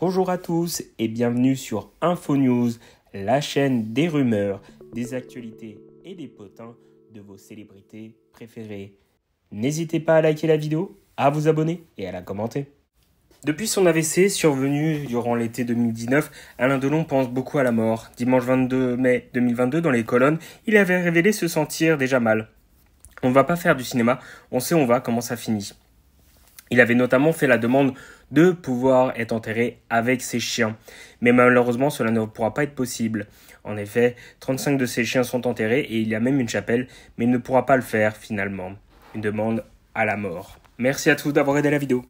Bonjour à tous et bienvenue sur InfoNews, la chaîne des rumeurs, des actualités et des potins de vos célébrités préférées. N'hésitez pas à liker la vidéo, à vous abonner et à la commenter. Depuis son AVC survenu durant l'été 2019, Alain Delon pense beaucoup à la mort. Dimanche 22 mai 2022, dans les colonnes, il avait révélé se sentir déjà mal. On ne va pas faire du cinéma, on sait on va comment ça finit. Il avait notamment fait la demande de pouvoir être enterré avec ses chiens. Mais malheureusement, cela ne pourra pas être possible. En effet, 35 de ses chiens sont enterrés et il y a même une chapelle, mais il ne pourra pas le faire finalement. Une demande à la mort. Merci à tous d'avoir aidé la vidéo.